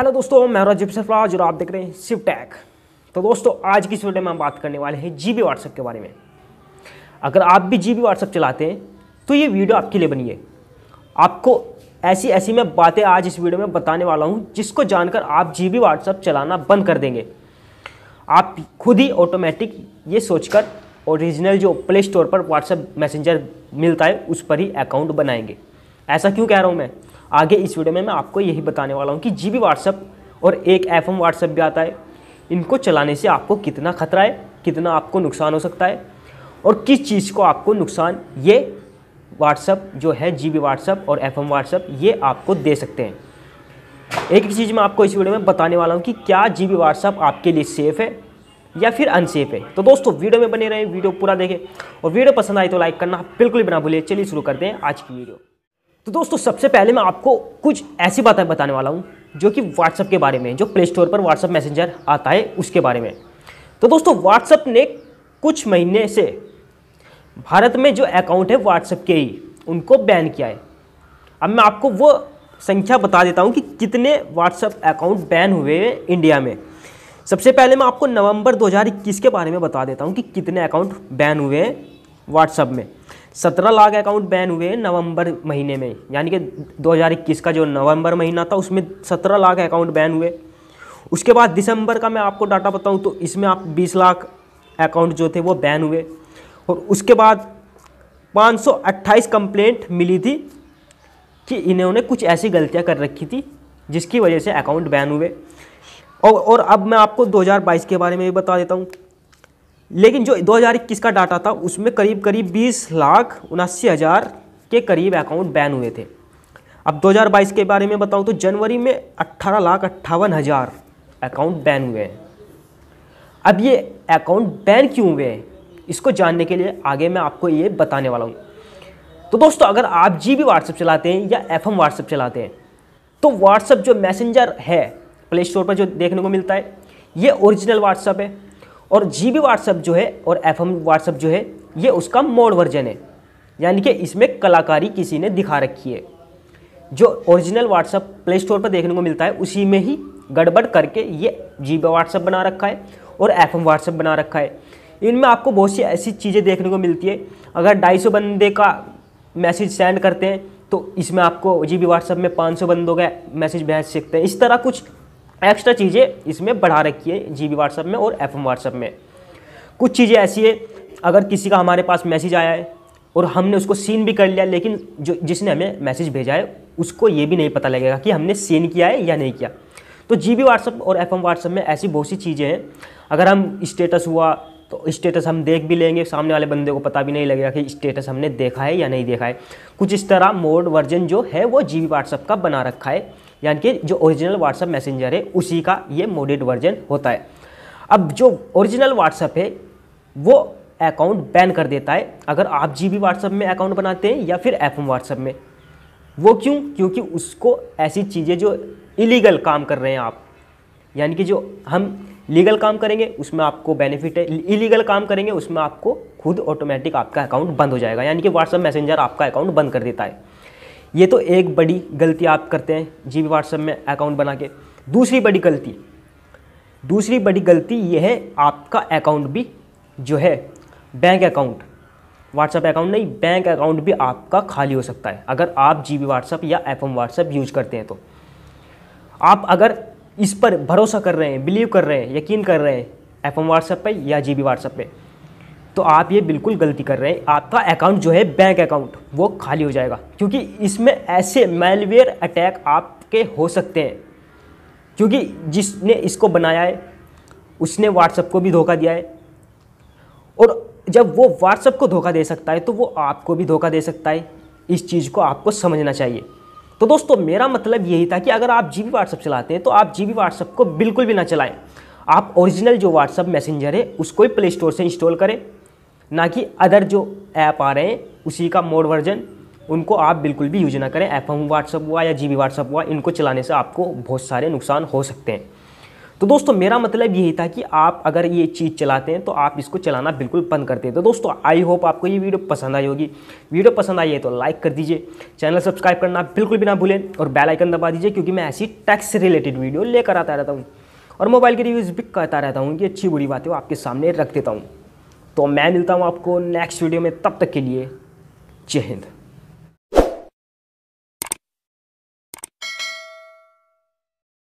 hello दोस्तों मैं राजीव सरफराज और आप देख रहे हैं शिव तो दोस्तों आज की इस वीडियो में हम बात करने वाले हैं जी बी व्हाट्सएप के बारे में अगर आप भी जी बी व्हाट्सएप चलाते हैं तो ये वीडियो आपके लिए बनी है आपको ऐसी ऐसी मैं बातें आज इस वीडियो में बताने वाला हूँ जिसको जानकर आप जी बी व्हाट्सएप चलाना बंद कर देंगे आप खुद ही ऑटोमेटिक ये सोचकर ओरिजिनल जो प्ले स्टोर पर व्हाट्सएप मैसेंजर मिलता है उस पर ही अकाउंट बनाएंगे ऐसा क्यों कह रहा हूँ मैं आगे इस वीडियो में मैं आपको यही बताने वाला हूँ कि जी बी और एक एफ एम व्हाट्सअप भी आता है इनको चलाने से आपको कितना खतरा है कितना आपको नुकसान हो सकता है और किस चीज़ को आपको नुकसान ये व्हाट्सअप जो है जी बी और एफ एम ये आपको दे सकते हैं एक एक चीज़ मैं आपको इस वीडियो में बताने वाला हूँ कि क्या जी बी व्हाट्सअप आपके लिए सेफ़ है या फिर अनसेफ है तो दोस्तों वीडियो में बने रहें वीडियो पूरा देखें और वीडियो पसंद आई तो लाइक करना बिल्कुल भी ना भूलिए चलिए शुरू करते हैं आज की वीडियो तो दोस्तों सबसे पहले मैं आपको कुछ ऐसी बातें बताने वाला हूँ जो कि व्हाट्सअप के बारे में जो प्ले स्टोर पर व्हाट्सअप मैसेंजर आता है उसके बारे में तो दोस्तों व्हाट्सअप ने कुछ महीने से भारत में जो अकाउंट है व्हाट्सअप के ही उनको बैन किया है अब मैं आपको वो संख्या बता देता हूँ कि कितने व्हाट्सअप अकाउंट बैन हुए हैं इंडिया में सबसे पहले मैं आपको नवंबर 2021 के बारे में बता देता हूँ कि कितने अकाउंट बैन हुए हैं व्हाट्सअप में सत्रह लाख अकाउंट बैन हुए नवंबर महीने में यानी कि 2021 का जो नवंबर महीना था उसमें सत्रह लाख अकाउंट बैन हुए उसके बाद दिसंबर का मैं आपको डाटा बताऊं तो इसमें आप बीस लाख अकाउंट जो थे वो बैन हुए और उसके बाद 528 कंप्लेंट मिली थी कि इन्होंने कुछ ऐसी गलतियां कर रखी थी जिसकी वजह से अकाउंट बैन हुए और और अब मैं आपको 2022 के बारे में भी बता देता हूँ लेकिन जो 2021 का डाटा था उसमें करीब करीब बीस लाख उनासी हज़ार के करीब अकाउंट बैन हुए थे अब 2022 के बारे में बताऊं तो जनवरी में अट्ठारह लाख अट्ठावन हज़ार अकाउंट बैन हुए हैं अब ये अकाउंट बैन क्यों हुए हैं इसको जानने के लिए आगे मैं आपको ये बताने वाला हूँ तो दोस्तों अगर आप जी बी व्हाट्सएप चलाते हैं या एफ एम व्हाट्सएप चलाते हैं तो व्हाट्सएप जो मैसेंजर है प्ले स्टोर पर जो देखने को मिलता है ये ओरिजिनल व्हाट्सएप है और जी बी व्हाट्सअप जो है और एफ एम व्हाट्सअप जो है ये उसका मोड वर्जन है यानी कि इसमें कलाकारी किसी ने दिखा रखी है जो ओरिजिनल व्हाट्सअप प्ले स्टोर पर देखने को मिलता है उसी में ही गड़बड़ करके ये जी बी व्हाट्सअप बना रखा है और एफ एम व्हाट्सअप बना रखा है इनमें आपको बहुत सी ऐसी चीज़ें देखने को मिलती है अगर ढाई सौ बंदे का मैसेज सेंड करते हैं तो इसमें आपको जी बी व्हाट्सअप में पाँच सौ बंदों का मैसेज भेज सकते हैं इस तरह कुछ एक्स्ट्रा चीज़ें इसमें बढ़ा रखी है जी बी व्हाट्सएप में और एफ एम व्हाट्सएप में कुछ चीज़ें ऐसी है अगर किसी का हमारे पास मैसेज आया है और हमने उसको सीन भी कर लिया लेकिन जो जिसने हमें मैसेज भेजा है उसको ये भी नहीं पता लगेगा कि हमने सीन किया है या नहीं किया तो जी बी व्हाट्सअप और एफ एम व्हाट्सएप में ऐसी बहुत सी चीज़ें हैं अगर हम स्टेटस हुआ तो स्टेटस हम देख भी लेंगे सामने वाले बंदे को पता भी नहीं लगेगा कि स्टेटस हमने देखा है या नहीं देखा है कुछ इस तरह मोड वर्जन जो है वो जी बी व्हाट्सएप का बना रखा है यानी कि जो ओरिजिनल व्हाट्सअप मैसेंजर है उसी का ये मोडेड वर्जन होता है अब जो ओरिजिनल व्हाट्सअप है वो अकाउंट बैन कर देता है अगर आप जी बी व्हाट्सअप में अकाउंट बनाते हैं या फिर एफ एम व्हाट्सअप में वो क्यों क्योंकि उसको ऐसी चीज़ें जो इलीगल काम कर रहे हैं आप यानी कि जो हम लीगल काम करेंगे उसमें आपको बेनिफिट है इलीगल काम करेंगे उसमें आपको खुद ऑटोमेटिक आपका अकाउंट बंद हो जाएगा यानी कि व्हाट्सअप मैसेंजर आपका अकाउंट बंद कर देता है ये तो एक बड़ी गलती आप करते हैं जी व्हाट्सएप में अकाउंट बना के दूसरी बड़ी गलती दूसरी बड़ी गलती ये है आपका अकाउंट भी जो है बैंक अकाउंट व्हाट्सएप अकाउंट नहीं बैंक अकाउंट भी आपका खाली हो सकता है अगर आप जी बी व्हाट्सएप या एफ एम व्हाट्सएप यूज करते हैं तो आप अगर इस पर भरोसा कर रहे हैं बिलीव कर रहे हैं यकीन कर रहे हैं एफ एम व्हाट्सएप पर या जी बी व्हाट्सएप पर तो आप ये बिल्कुल गलती कर रहे हैं आपका अकाउंट जो है बैंक अकाउंट वो खाली हो जाएगा क्योंकि इसमें ऐसे मेलवेयर अटैक आपके हो सकते हैं क्योंकि जिसने इसको बनाया है उसने व्हाट्सएप को भी धोखा दिया है और जब वो व्हाट्सएप को धोखा दे सकता है तो वो आपको भी धोखा दे सकता है इस चीज़ को आपको समझना चाहिए तो दोस्तों मेरा मतलब यही था कि अगर आप जी बी व्हाट्सअप चलाते हैं तो आप जी बी व्हाट्सअप को बिल्कुल भी ना चलाएं आप ओरिजिनल जो व्हाट्सअप मैसेंजर है उसको ही प्ले स्टोर से इंस्टॉल करें ना कि अदर जो ऐप आ रहे हैं उसी का मोड वर्जन उनको आप बिल्कुल भी यूज ना करें एफ एम व्हाट्सअप हुआ या जी बी व्हाट्सअप हुआ इनको चलाने से आपको बहुत सारे नुकसान हो सकते हैं तो दोस्तों मेरा मतलब यही था कि आप अगर ये चीज़ चलाते हैं तो आप इसको चलाना बिल्कुल बंद करते हैं तो दोस्तों आई होप आपको ये वीडियो पसंद आई होगी वीडियो पसंद आई है तो लाइक कर दीजिए चैनल सब्सक्राइब करना बिल्कुल भी ना भूलें और बेल आइकन दबा दीजिए क्योंकि मैं ऐसी टैक्स से रिलेटेड वीडियो लेकर आता रहता हूँ और मोबाइल के रिव्यूज़ भी कहता रहता हूँ कि अच्छी बुरी बातें आपके सामने रख देता हूँ तो मैं मिलता हूँ आपको नेक्स्ट वीडियो में तब तक के लिए जय हिंद